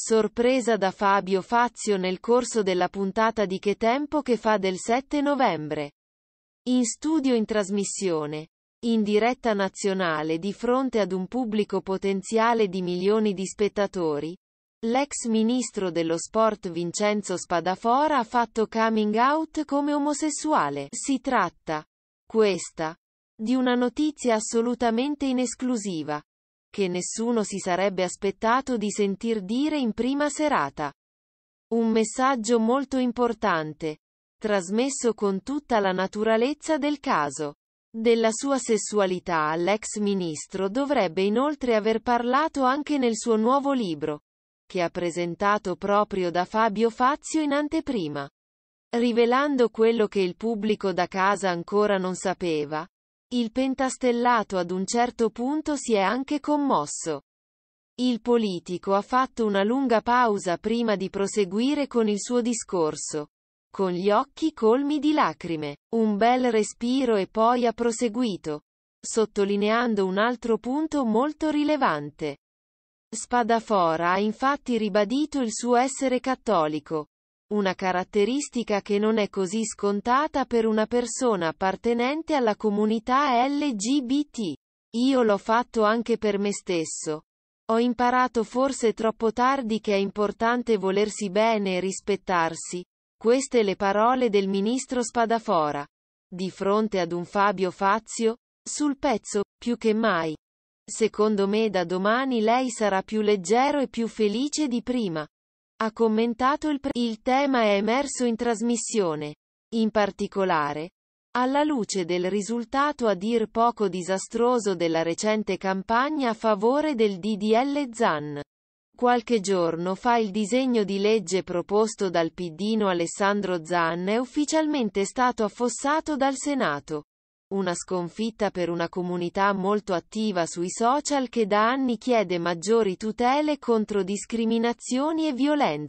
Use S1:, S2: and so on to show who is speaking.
S1: Sorpresa da Fabio Fazio nel corso della puntata di Che Tempo che fa del 7 novembre. In studio in trasmissione. In diretta nazionale di fronte ad un pubblico potenziale di milioni di spettatori. L'ex ministro dello sport Vincenzo Spadafora ha fatto coming out come omosessuale. Si tratta, questa, di una notizia assolutamente inesclusiva che nessuno si sarebbe aspettato di sentir dire in prima serata. Un messaggio molto importante, trasmesso con tutta la naturalezza del caso. Della sua sessualità l'ex ministro dovrebbe inoltre aver parlato anche nel suo nuovo libro, che ha presentato proprio da Fabio Fazio in anteprima, rivelando quello che il pubblico da casa ancora non sapeva, il pentastellato ad un certo punto si è anche commosso. Il politico ha fatto una lunga pausa prima di proseguire con il suo discorso. Con gli occhi colmi di lacrime. Un bel respiro e poi ha proseguito. Sottolineando un altro punto molto rilevante. Spadafora ha infatti ribadito il suo essere cattolico una caratteristica che non è così scontata per una persona appartenente alla comunità LGBT. Io l'ho fatto anche per me stesso. Ho imparato forse troppo tardi che è importante volersi bene e rispettarsi. Queste le parole del ministro Spadafora. Di fronte ad un Fabio Fazio, sul pezzo, più che mai. Secondo me da domani lei sarà più leggero e più felice di prima. Ha commentato il pre- Il tema è emerso in trasmissione. In particolare, alla luce del risultato a dir poco disastroso della recente campagna a favore del DDL ZAN. Qualche giorno fa il disegno di legge proposto dal Pdino Alessandro Zan è ufficialmente stato affossato dal Senato una sconfitta per una comunità molto attiva sui social che da anni chiede maggiori tutele contro discriminazioni e violenze.